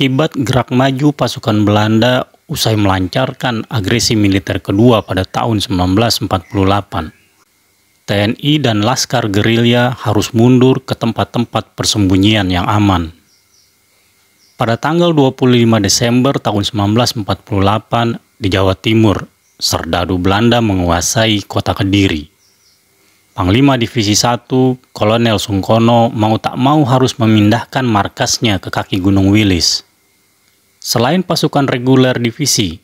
akibat gerak maju pasukan Belanda usai melancarkan agresi militer kedua pada tahun 1948. TNI dan Laskar Gerilya harus mundur ke tempat-tempat persembunyian yang aman. Pada tanggal 25 Desember tahun 1948 di Jawa Timur, Serdadu Belanda menguasai kota Kediri. Panglima Divisi 1, Kolonel Sungkono mau tak mau harus memindahkan markasnya ke kaki Gunung Wilis. Selain pasukan reguler divisi,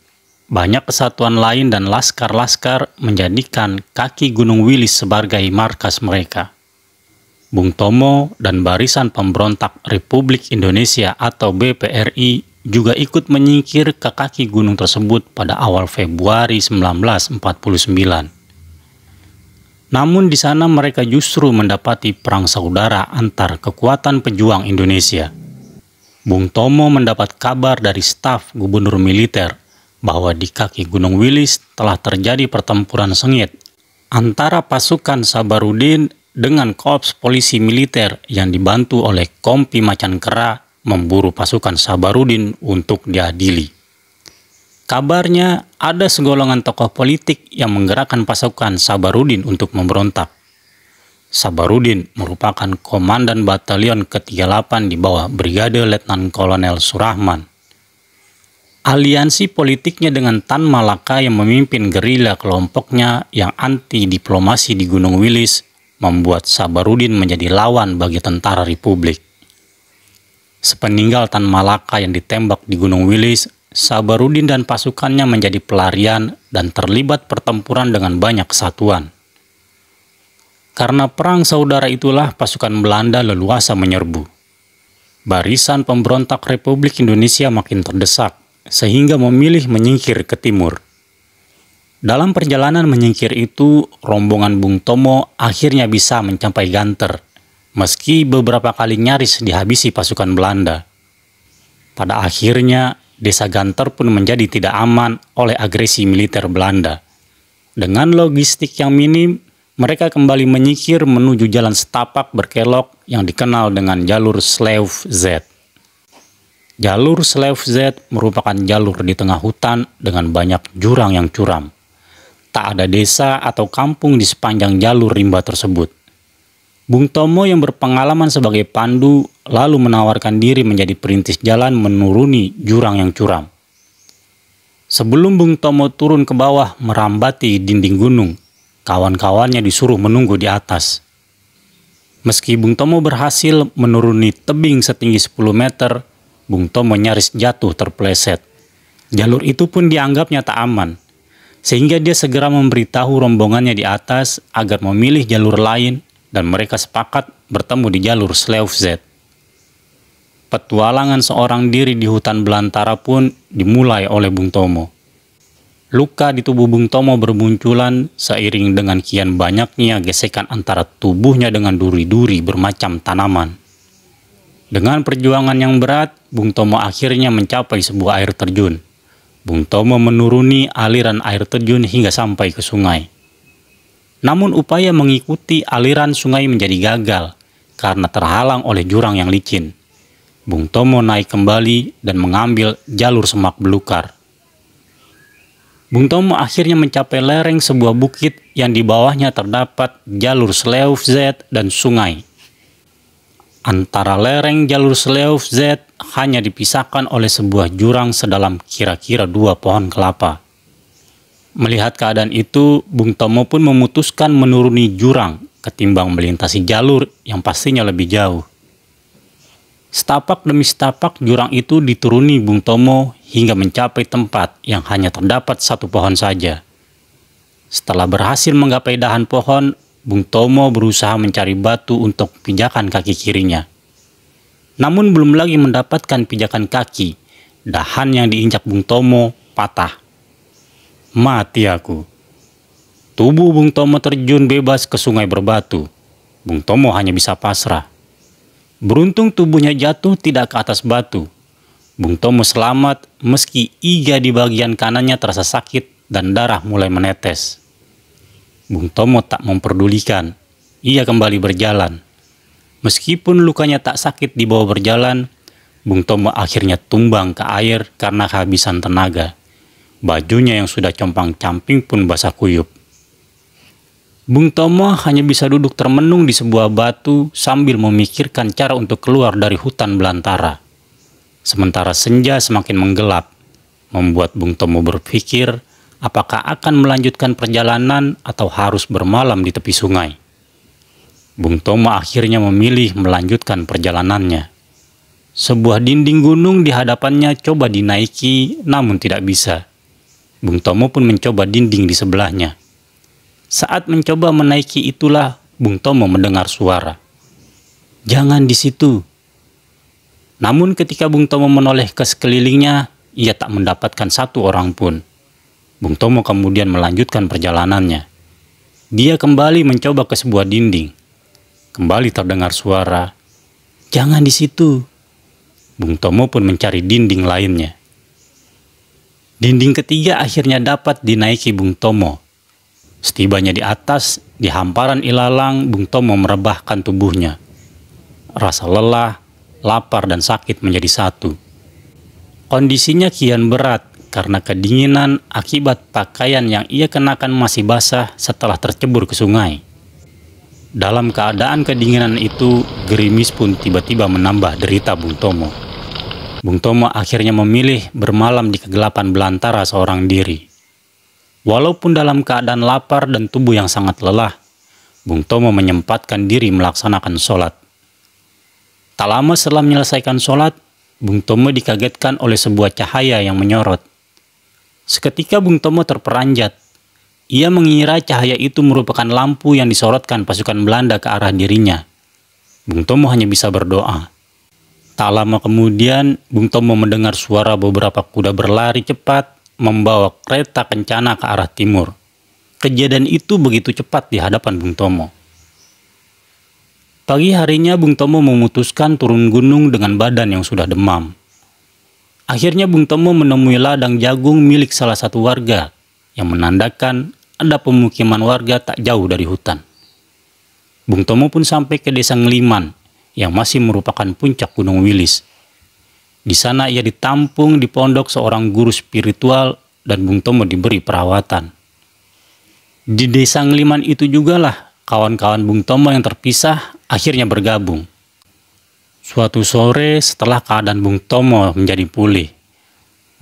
banyak kesatuan lain dan laskar-laskar menjadikan kaki Gunung Wilis sebagai markas mereka. Bung Tomo dan Barisan Pemberontak Republik Indonesia atau BPRI juga ikut menyingkir ke kaki gunung tersebut pada awal Februari 1949. Namun di sana mereka justru mendapati perang saudara antar kekuatan pejuang Indonesia. Bung Tomo mendapat kabar dari staf gubernur militer bahwa di kaki Gunung Wilis telah terjadi pertempuran sengit antara pasukan Sabarudin dengan Korps Polisi Militer yang dibantu oleh Kompi Macan Kera memburu pasukan Sabarudin untuk diadili. Kabarnya ada segolongan tokoh politik yang menggerakkan pasukan Sabarudin untuk memberontak. Sabarudin merupakan komandan batalion ke-38 di bawah Brigade Letnan Kolonel Surahman. Aliansi politiknya dengan Tan Malaka yang memimpin gerila kelompoknya yang anti diplomasi di Gunung Wilis membuat Sabarudin menjadi lawan bagi tentara Republik. Sepeninggal Tan Malaka yang ditembak di Gunung Wilis, Sabarudin dan pasukannya menjadi pelarian dan terlibat pertempuran dengan banyak kesatuan. Karena perang saudara itulah pasukan Belanda leluasa menyerbu. Barisan pemberontak Republik Indonesia makin terdesak, sehingga memilih menyingkir ke timur. Dalam perjalanan menyingkir itu, rombongan Bung Tomo akhirnya bisa mencapai Ganter, meski beberapa kali nyaris dihabisi pasukan Belanda. Pada akhirnya, desa Ganter pun menjadi tidak aman oleh agresi militer Belanda. Dengan logistik yang minim, mereka kembali menyikir menuju jalan setapak berkelok yang dikenal dengan jalur Slave Z. Jalur Slave Z merupakan jalur di tengah hutan dengan banyak jurang yang curam. Tak ada desa atau kampung di sepanjang jalur rimba tersebut. Bung Tomo yang berpengalaman sebagai pandu lalu menawarkan diri menjadi perintis jalan menuruni jurang yang curam. Sebelum Bung Tomo turun ke bawah merambati dinding gunung, Kawan-kawannya disuruh menunggu di atas. Meski Bung Tomo berhasil menuruni tebing setinggi 10 meter, Bung Tomo nyaris jatuh terpleset. Jalur itu pun dianggapnya tak aman, sehingga dia segera memberitahu rombongannya di atas agar memilih jalur lain dan mereka sepakat bertemu di jalur Z. Petualangan seorang diri di hutan belantara pun dimulai oleh Bung Tomo. Luka di tubuh Bung Tomo bermunculan seiring dengan kian banyaknya gesekan antara tubuhnya dengan duri-duri bermacam tanaman. Dengan perjuangan yang berat, Bung Tomo akhirnya mencapai sebuah air terjun. Bung Tomo menuruni aliran air terjun hingga sampai ke sungai. Namun upaya mengikuti aliran sungai menjadi gagal karena terhalang oleh jurang yang licin. Bung Tomo naik kembali dan mengambil jalur semak belukar. Bung Tomo akhirnya mencapai lereng sebuah bukit yang di bawahnya terdapat jalur Z dan sungai. Antara lereng jalur Z hanya dipisahkan oleh sebuah jurang sedalam kira-kira dua pohon kelapa. Melihat keadaan itu, Bung Tomo pun memutuskan menuruni jurang ketimbang melintasi jalur yang pastinya lebih jauh. Setapak demi setapak jurang itu dituruni Bung Tomo hingga mencapai tempat yang hanya terdapat satu pohon saja. Setelah berhasil menggapai dahan pohon, Bung Tomo berusaha mencari batu untuk pijakan kaki kirinya. Namun belum lagi mendapatkan pijakan kaki, dahan yang diinjak Bung Tomo patah. Mati aku. Tubuh Bung Tomo terjun bebas ke sungai berbatu. Bung Tomo hanya bisa pasrah. Beruntung tubuhnya jatuh tidak ke atas batu. Bung Tomo selamat meski iga di bagian kanannya terasa sakit dan darah mulai menetes. Bung Tomo tak memperdulikan. Ia kembali berjalan. Meskipun lukanya tak sakit di bawah berjalan, Bung Tomo akhirnya tumbang ke air karena kehabisan tenaga. Bajunya yang sudah compang-camping pun basah kuyup. Bung Tomo hanya bisa duduk termenung di sebuah batu sambil memikirkan cara untuk keluar dari hutan belantara. Sementara senja semakin menggelap, membuat Bung Tomo berpikir apakah akan melanjutkan perjalanan atau harus bermalam di tepi sungai. Bung Tomo akhirnya memilih melanjutkan perjalanannya. Sebuah dinding gunung di hadapannya coba dinaiki namun tidak bisa. Bung Tomo pun mencoba dinding di sebelahnya saat mencoba menaiki itulah Bung Tomo mendengar suara. Jangan di situ. Namun ketika Bung Tomo menoleh ke sekelilingnya, ia tak mendapatkan satu orang pun. Bung Tomo kemudian melanjutkan perjalanannya. Dia kembali mencoba ke sebuah dinding. Kembali terdengar suara, "Jangan di situ." Bung Tomo pun mencari dinding lainnya. Dinding ketiga akhirnya dapat dinaiki Bung Tomo Setibanya di atas, di hamparan ilalang, Bung Tomo merebahkan tubuhnya. Rasa lelah, lapar, dan sakit menjadi satu. Kondisinya kian berat karena kedinginan akibat pakaian yang ia kenakan masih basah setelah tercebur ke sungai. Dalam keadaan kedinginan itu, gerimis pun tiba-tiba menambah derita Bung Tomo. Bung Tomo akhirnya memilih bermalam di kegelapan belantara seorang diri. Walaupun dalam keadaan lapar dan tubuh yang sangat lelah, Bung Tomo menyempatkan diri melaksanakan sholat. Tak lama setelah menyelesaikan sholat, Bung Tomo dikagetkan oleh sebuah cahaya yang menyorot. Seketika Bung Tomo terperanjat. Ia mengira cahaya itu merupakan lampu yang disorotkan pasukan Belanda ke arah dirinya. Bung Tomo hanya bisa berdoa. Tak lama kemudian, Bung Tomo mendengar suara beberapa kuda berlari cepat membawa kereta kencana ke arah timur. Kejadian itu begitu cepat di hadapan Bung Tomo. Pagi harinya Bung Tomo memutuskan turun gunung dengan badan yang sudah demam. Akhirnya Bung Tomo menemui ladang jagung milik salah satu warga yang menandakan ada pemukiman warga tak jauh dari hutan. Bung Tomo pun sampai ke desa Ngeliman yang masih merupakan puncak Gunung Wilis di sana ia ditampung di pondok seorang guru spiritual dan Bung Tomo diberi perawatan. Di desa Ngliman itu jugalah kawan-kawan Bung Tomo yang terpisah akhirnya bergabung. Suatu sore setelah keadaan Bung Tomo menjadi pulih,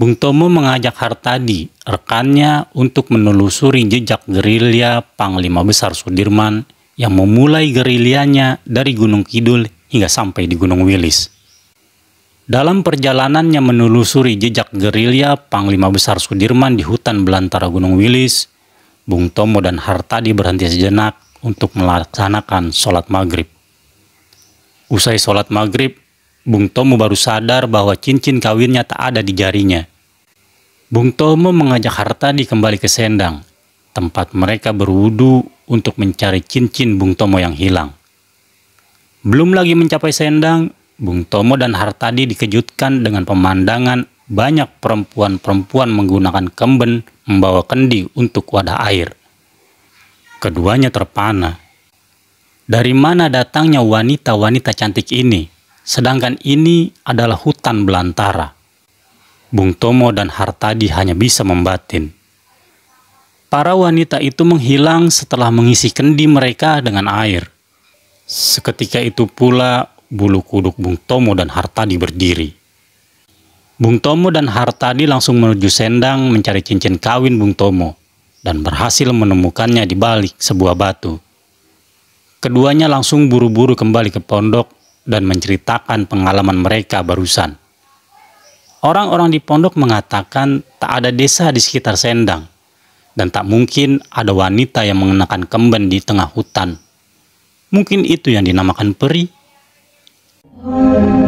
Bung Tomo mengajak Hartadi, rekannya, untuk menelusuri jejak gerilya Panglima Besar Sudirman yang memulai gerilyanya dari Gunung Kidul hingga sampai di Gunung Wilis. Dalam perjalanannya menelusuri jejak gerilya Panglima Besar Sudirman di hutan belantara Gunung Wilis, Bung Tomo dan Hartadi berhenti sejenak untuk melaksanakan sholat maghrib. Usai sholat maghrib, Bung Tomo baru sadar bahwa cincin kawinnya tak ada di jarinya. Bung Tomo mengajak Hartadi kembali ke sendang, tempat mereka berwudu untuk mencari cincin Bung Tomo yang hilang. Belum lagi mencapai sendang, Bung Tomo dan Hartadi dikejutkan dengan pemandangan banyak perempuan-perempuan menggunakan kemben membawa kendi untuk wadah air. Keduanya terpana. Dari mana datangnya wanita-wanita cantik ini? Sedangkan ini adalah hutan belantara. Bung Tomo dan Hartadi hanya bisa membatin. Para wanita itu menghilang setelah mengisi kendi mereka dengan air. Seketika itu pula bulu kuduk Bung Tomo dan Hartadi berdiri. Bung Tomo dan Hartadi langsung menuju sendang mencari cincin kawin Bung Tomo dan berhasil menemukannya di balik sebuah batu. Keduanya langsung buru-buru kembali ke pondok dan menceritakan pengalaman mereka barusan. Orang-orang di pondok mengatakan tak ada desa di sekitar sendang dan tak mungkin ada wanita yang mengenakan kemben di tengah hutan. Mungkin itu yang dinamakan peri. Thank